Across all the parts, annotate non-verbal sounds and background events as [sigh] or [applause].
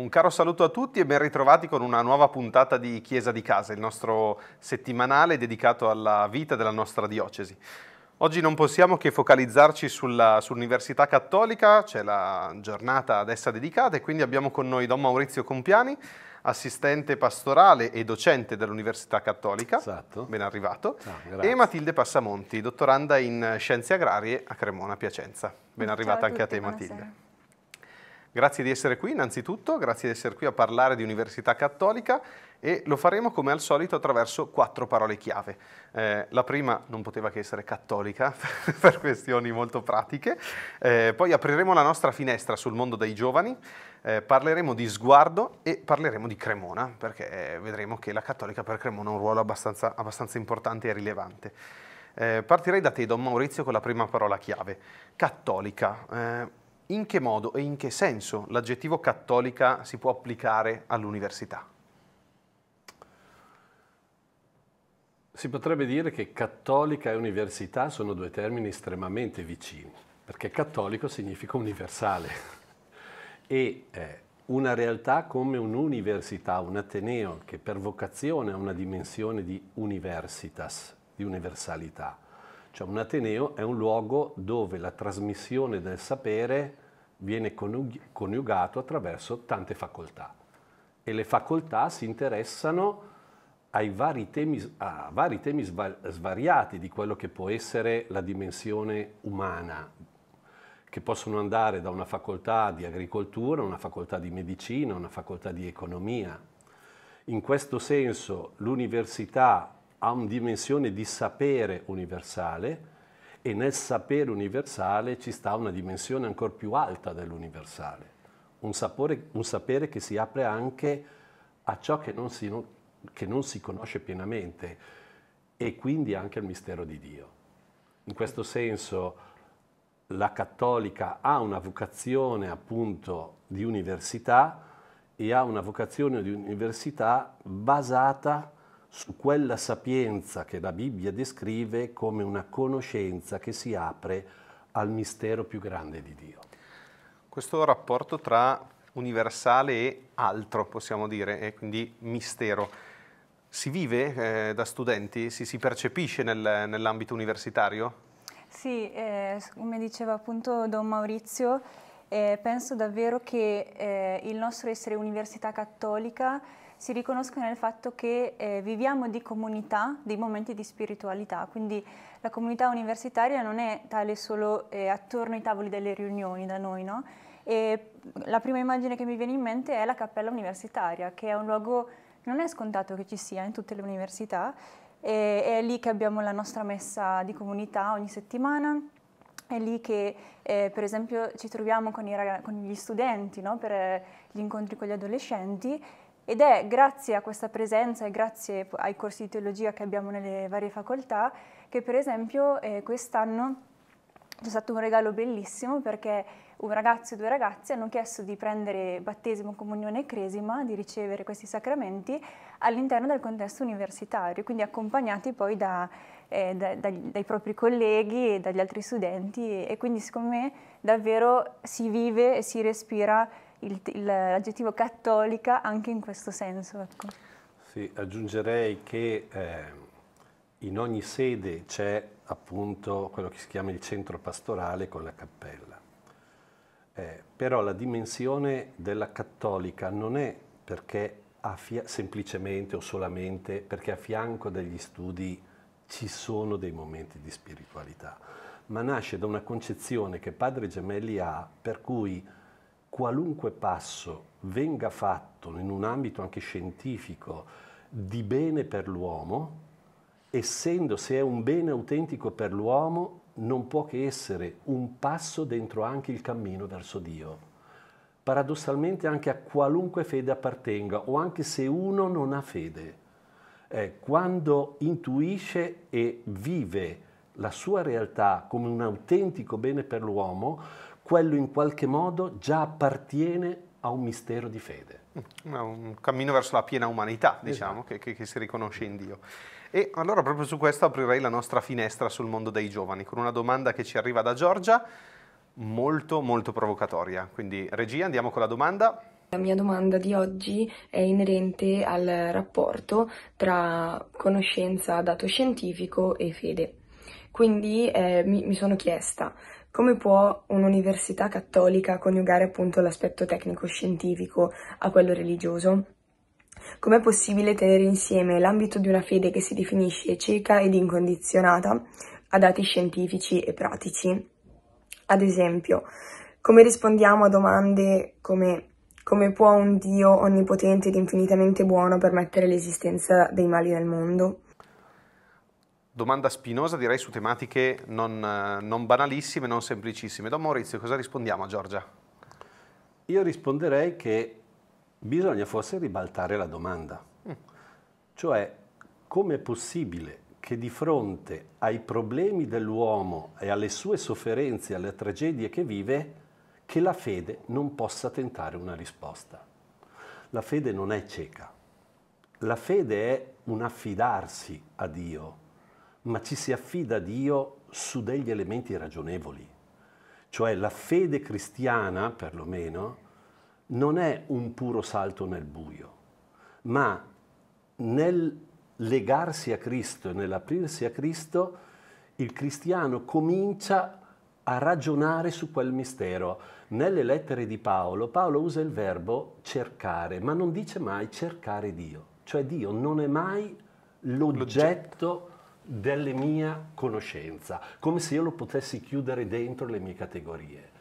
Un caro saluto a tutti e ben ritrovati con una nuova puntata di Chiesa di Casa, il nostro settimanale dedicato alla vita della nostra diocesi. Oggi non possiamo che focalizzarci sull'Università Cattolica, c'è la giornata ad essa dedicata e quindi abbiamo con noi Don Maurizio Compiani, assistente pastorale e docente dell'Università Cattolica, esatto. ben arrivato, ah, e Matilde Passamonti, dottoranda in Scienze Agrarie a Cremona, Piacenza. Ben arrivata anche a te buonasera. Matilde. Grazie di essere qui innanzitutto, grazie di essere qui a parlare di Università Cattolica e lo faremo come al solito attraverso quattro parole chiave. Eh, la prima non poteva che essere cattolica [laughs] per questioni molto pratiche, eh, poi apriremo la nostra finestra sul mondo dei giovani, eh, parleremo di sguardo e parleremo di Cremona perché vedremo che la cattolica per Cremona ha un ruolo abbastanza, abbastanza importante e rilevante. Eh, partirei da te, Don Maurizio, con la prima parola chiave, cattolica eh, in che modo e in che senso l'aggettivo cattolica si può applicare all'università? Si potrebbe dire che cattolica e università sono due termini estremamente vicini, perché cattolico significa universale [laughs] e eh, una realtà come un'università, un ateneo che per vocazione ha una dimensione di universitas, di universalità cioè un Ateneo è un luogo dove la trasmissione del sapere viene coniugato attraverso tante facoltà e le facoltà si interessano vari temi, a vari temi svariati di quello che può essere la dimensione umana, che possono andare da una facoltà di agricoltura, una facoltà di medicina, una facoltà di economia. In questo senso l'università ha una dimensione di sapere universale e nel sapere universale ci sta una dimensione ancora più alta dell'universale, un, sapore, un sapere che si apre anche a ciò che non, si, che non si conosce pienamente e quindi anche al mistero di Dio. In questo senso la cattolica ha una vocazione appunto di università e ha una vocazione di università basata su quella sapienza che la Bibbia descrive come una conoscenza che si apre al mistero più grande di Dio. Questo rapporto tra universale e altro, possiamo dire, e quindi mistero, si vive eh, da studenti? Si, si percepisce nel, nell'ambito universitario? Sì, eh, come diceva appunto Don Maurizio, eh, penso davvero che eh, il nostro essere università cattolica si riconoscono nel fatto che eh, viviamo di comunità, dei momenti di spiritualità, quindi la comunità universitaria non è tale solo eh, attorno ai tavoli delle riunioni da noi, no? E la prima immagine che mi viene in mente è la cappella universitaria, che è un luogo, non è scontato che ci sia in tutte le università, e è lì che abbiamo la nostra messa di comunità ogni settimana, è lì che eh, per esempio ci troviamo con, con gli studenti no? per eh, gli incontri con gli adolescenti ed è grazie a questa presenza e grazie ai corsi di teologia che abbiamo nelle varie facoltà che per esempio eh, quest'anno c'è stato un regalo bellissimo perché un ragazzo e due ragazze hanno chiesto di prendere battesimo, comunione e cresima, di ricevere questi sacramenti all'interno del contesto universitario, quindi accompagnati poi da, eh, da, dai, dai, propri colleghi e dagli altri studenti e quindi secondo me davvero si vive e si respira l'aggettivo cattolica anche in questo senso. Ecco. Sì, aggiungerei che eh, in ogni sede c'è appunto quello che si chiama il centro pastorale con la cappella. Eh, però la dimensione della cattolica non è perché semplicemente o solamente perché a fianco degli studi ci sono dei momenti di spiritualità, ma nasce da una concezione che Padre Gemelli ha per cui qualunque passo venga fatto in un ambito anche scientifico di bene per l'uomo, essendo se è un bene autentico per l'uomo, non può che essere un passo dentro anche il cammino verso Dio. Paradossalmente anche a qualunque fede appartenga o anche se uno non ha fede. Eh, quando intuisce e vive la sua realtà come un autentico bene per l'uomo, quello in qualche modo già appartiene a un mistero di fede. Mm, un cammino verso la piena umanità, esatto. diciamo, esatto. che, che si riconosce in Dio. E allora proprio su questo aprirei la nostra finestra sul mondo dei giovani con una domanda che ci arriva da Giorgia, molto molto provocatoria. Quindi regia, andiamo con la domanda. La mia domanda di oggi è inerente al rapporto tra conoscenza, dato scientifico e fede. Quindi eh, mi, mi sono chiesta come può un'università cattolica coniugare appunto l'aspetto tecnico-scientifico a quello religioso? Com'è possibile tenere insieme l'ambito di una fede che si definisce cieca ed incondizionata a dati scientifici e pratici? Ad esempio, come rispondiamo a domande come come può un Dio onnipotente ed infinitamente buono permettere l'esistenza dei mali nel mondo? domanda spinosa, direi su tematiche non, eh, non banalissime, non semplicissime. Don Maurizio, cosa rispondiamo a Giorgia? Io risponderei che bisogna forse ribaltare la domanda. Mm. Cioè, è possibile che di fronte ai problemi dell'uomo e alle sue sofferenze, alle tragedie che vive, che la fede non possa tentare una risposta? La fede non è cieca. La fede è un affidarsi a Dio, ma ci si affida a Dio su degli elementi ragionevoli. Cioè la fede cristiana, perlomeno, non è un puro salto nel buio, ma nel legarsi a Cristo e nell'aprirsi a Cristo, il cristiano comincia a ragionare su quel mistero. Nelle lettere di Paolo, Paolo usa il verbo cercare, ma non dice mai cercare Dio. Cioè Dio non è mai l'oggetto delle mia conoscenza, come se io lo potessi chiudere dentro le mie categorie.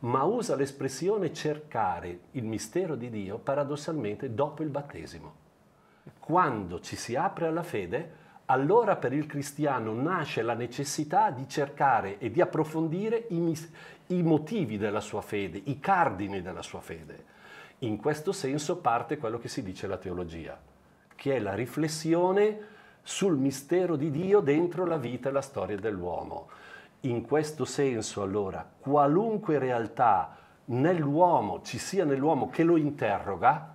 Ma usa l'espressione cercare il mistero di Dio paradossalmente dopo il battesimo. Quando ci si apre alla fede, allora per il cristiano nasce la necessità di cercare e di approfondire i, mis- i motivi della sua fede, i cardini della sua fede. In questo senso parte quello che si dice la teologia, che è la riflessione sul mistero di Dio dentro la vita e la storia dell'uomo. In questo senso, allora, qualunque realtà nell'uomo ci sia nell'uomo che lo interroga,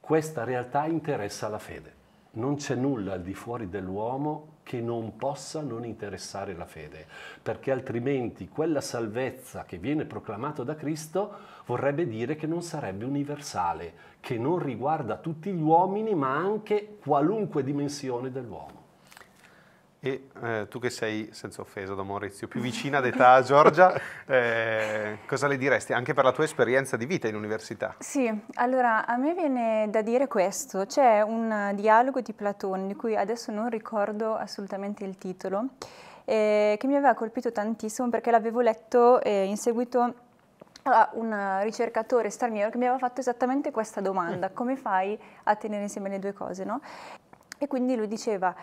questa realtà interessa la fede non c'è nulla al di fuori dell'uomo che non possa non interessare la fede, perché altrimenti quella salvezza che viene proclamata da Cristo vorrebbe dire che non sarebbe universale, che non riguarda tutti gli uomini, ma anche qualunque dimensione dell'uomo. E eh, tu che sei, senza offesa da Maurizio, più vicina d'età a Giorgia, [laughs] eh, cosa le diresti? Anche per la tua esperienza di vita in università. Sì, allora a me viene da dire questo. C'è un dialogo di Platone, di cui adesso non ricordo assolutamente il titolo, eh, che mi aveva colpito tantissimo perché l'avevo letto eh, in seguito a un ricercatore straniero che mi aveva fatto esattamente questa domanda. Mm. Come fai a tenere insieme le due cose, no? E quindi lui diceva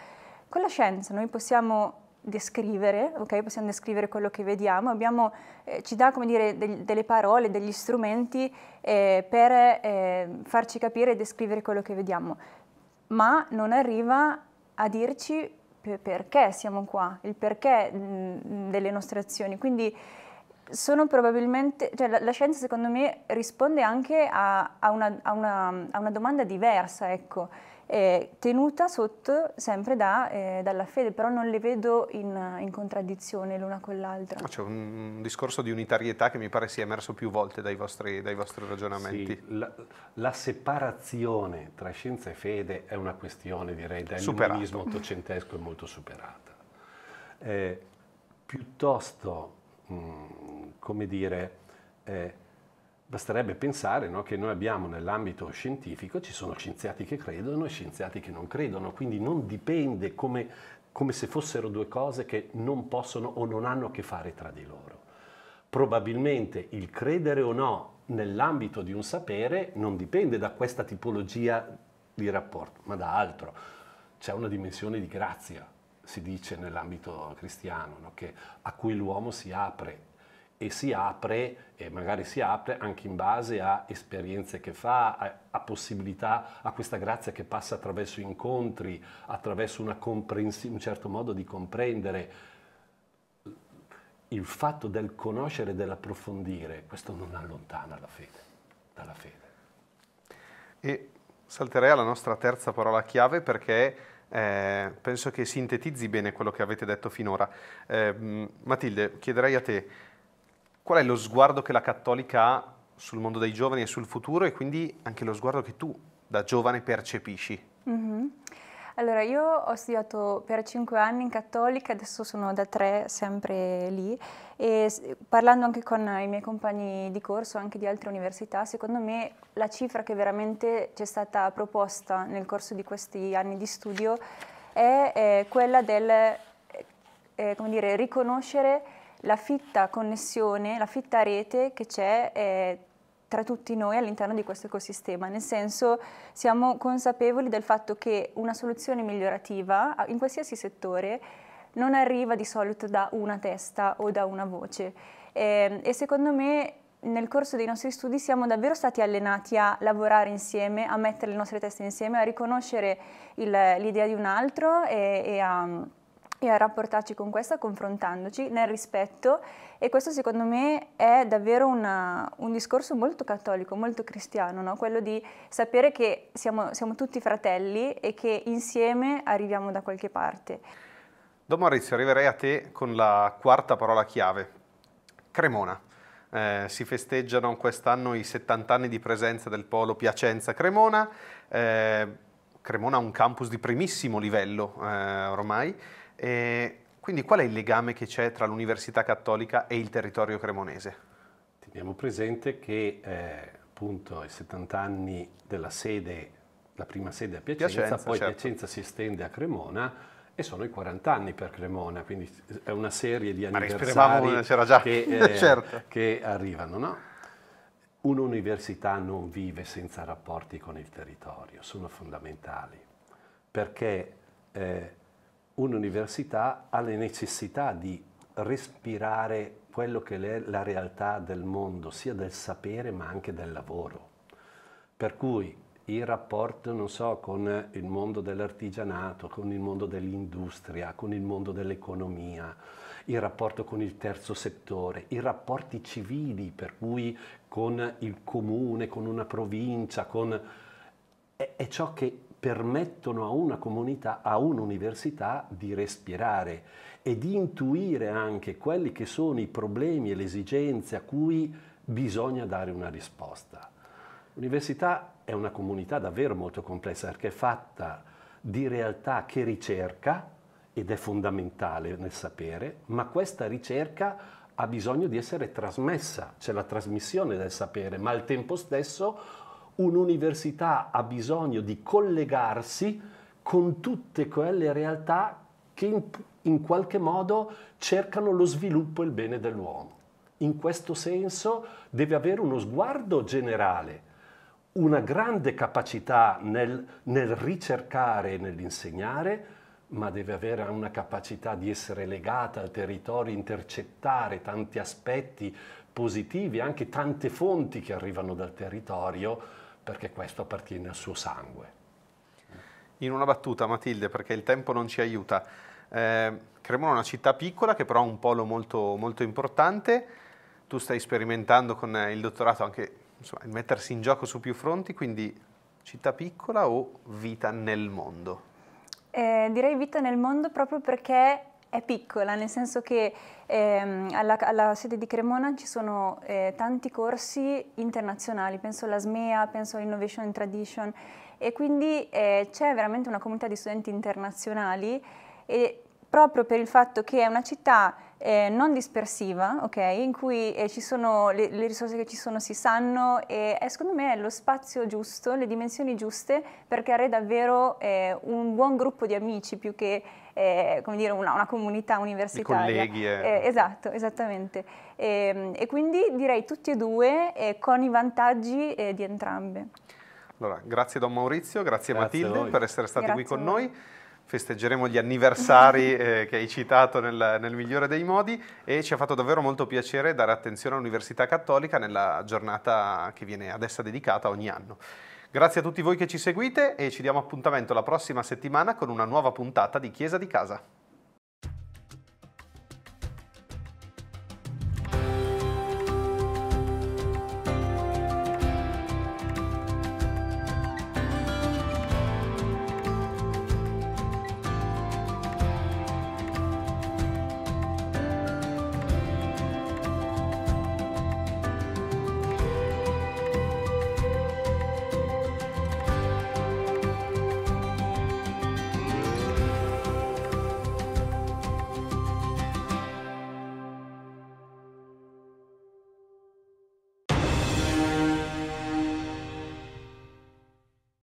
con la scienza noi possiamo descrivere, okay? possiamo descrivere quello che vediamo, abbiamo, eh, ci dà dire, del, delle parole, degli strumenti eh, per eh, farci capire e descrivere quello che vediamo, ma non arriva a dirci per perché siamo qua, il perché mh, mm, delle nostre azioni. Quindi sono probabilmente, cioè la, la scienza secondo me risponde anche a, a, una, a, una, a una domanda diversa, ecco eh, tenuta sotto sempre da, eh, dalla fede, però non le vedo in, in contraddizione l'una con l'altra. C'è un discorso di unitarietà che mi pare sia emerso più volte dai vostri, dai vostri ragionamenti. Sì, la, la, separazione tra scienza e fede è una questione, direi, dell'illuminismo ottocentesco molto superata. Eh, piuttosto, mh, mm, come dire, eh, Basterebbe pensare no, che noi abbiamo nell'ambito scientifico, ci sono scienziati che credono e scienziati che non credono, quindi non dipende come, come se fossero due cose che non possono o non hanno a che fare tra di loro. Probabilmente il credere o no nell'ambito di un sapere non dipende da questa tipologia di rapporto, ma da altro. C'è una dimensione di grazia, si dice nell'ambito cristiano, no? che, a cui l'uomo si apre e si apre, e magari si apre anche in base a esperienze che fa, a, a, possibilità, a questa grazia che passa attraverso incontri, attraverso comprensi- un certo modo di comprendere. Il fatto del conoscere e dell'approfondire, questo non allontana la fede, dalla fede. E salterei alla nostra terza parola chiave perché eh, penso che sintetizzi bene quello che avete detto finora. Eh, Matilde, chiederei a te qual è lo sguardo che la cattolica ha sul mondo dei giovani e sul futuro e quindi anche lo sguardo che tu da giovane percepisci? Mm-hmm. Allora, io ho studiato per cinque anni in cattolica, adesso sono da tre sempre lì e parlando anche con i miei compagni di corso, anche di altre università, secondo me la cifra che veramente ci è stata proposta nel corso di questi anni di studio è, è quella del eh, dire, riconoscere la fitta connessione, la fitta rete che c'è eh, tra tutti noi all'interno di questo ecosistema, nel senso siamo consapevoli del fatto che una soluzione migliorativa in qualsiasi settore non arriva di solito da una testa o da una voce eh, e secondo me nel corso dei nostri studi siamo davvero stati allenati a lavorare insieme, a mettere le nostre teste insieme, a riconoscere l'idea di un altro e, e a e a rapportarci con questa confrontandoci nel rispetto e questo secondo me è davvero una, un discorso molto cattolico, molto cristiano, no? quello di sapere che siamo, siamo, tutti fratelli e che insieme arriviamo da qualche parte. Don Maurizio, arriverei a te con la quarta parola chiave, Cremona. Eh, si festeggiano quest'anno i 70 anni di presenza del polo Piacenza-Cremona. Eh, Cremona ha un campus di primissimo livello eh, ormai, eh, quindi qual è il legame che c'è tra l'Università Cattolica e il territorio cremonese? Teniamo presente che eh, appunto ai 70 anni della sede, la prima sede a Piacenza, Piacenza poi certo. Piacenza si estende a Cremona, e sono i 40 anni per Cremona, quindi è una serie di anniversari che, [laughs] eh, certo. che, arrivano. No? Un'università non vive senza rapporti con il territorio, sono fondamentali, perché eh, un'università ha le necessità di respirare quello che è la realtà del mondo, sia del sapere ma anche del lavoro. Per cui il rapporto, non so, con il mondo dell'artigianato, con il mondo dell'industria, con il mondo dell'economia, il rapporto con il terzo settore, i rapporti civili, per cui con il comune, con una provincia, con... è, è ciò che permettono a una comunità, a un'università di respirare e di intuire anche quelli che sono i problemi e le esigenze a cui bisogna dare una risposta. L'università è una comunità davvero molto complessa perché è fatta di realtà che ricerca, ed è fondamentale nel sapere, ma questa ricerca ha bisogno di essere trasmessa, c'è la trasmissione del sapere, ma al tempo stesso un'università ha bisogno di collegarsi con tutte quelle realtà che in, in qualche modo cercano lo sviluppo e il bene dell'uomo. In questo senso deve avere uno sguardo generale, una grande capacità nel, nel ricercare e nell'insegnare, ma deve avere una capacità di essere legata al territorio, intercettare tanti aspetti positivi, anche tante fonti che arrivano dal territorio, perché questo appartiene al suo sangue. In una battuta, Matilde, perché il tempo non ci aiuta, eh, Cremona è una città piccola che però ha un polo molto, molto importante, tu stai sperimentando con eh, il dottorato anche insomma, il mettersi in gioco su più fronti, quindi città piccola o vita nel mondo? Eh, direi vita nel mondo proprio perché è piccola, nel senso che ehm, alla, alla, sede di Cremona ci sono eh, tanti corsi internazionali, penso alla SMEA, penso all'Innovation and Tradition e quindi eh, c'è veramente una comunità di studenti internazionali e proprio per il fatto che è una città eh, non dispersiva, okay? in cui eh, sono, le, le, risorse che ci sono si sanno e eh, secondo me è lo spazio giusto, le dimensioni giuste per creare davvero eh, un buon gruppo di amici più che eh, dire, una, una, comunità universitaria. I colleghi. Eh. esatto, esattamente. E, ehm, e, quindi direi tutti e due con i vantaggi di entrambe. Allora, grazie Don Maurizio, grazie, grazie Matilde per essere stati grazie qui con noi festeggeremo gli anniversari [laughs] eh, che hai citato nel, nel, migliore dei modi e ci ha fatto davvero molto piacere dare attenzione all'Università Cattolica nella giornata che viene ad essa dedicata ogni anno. Grazie a tutti voi che ci seguite e ci diamo appuntamento la prossima settimana con una nuova puntata di Chiesa di Casa.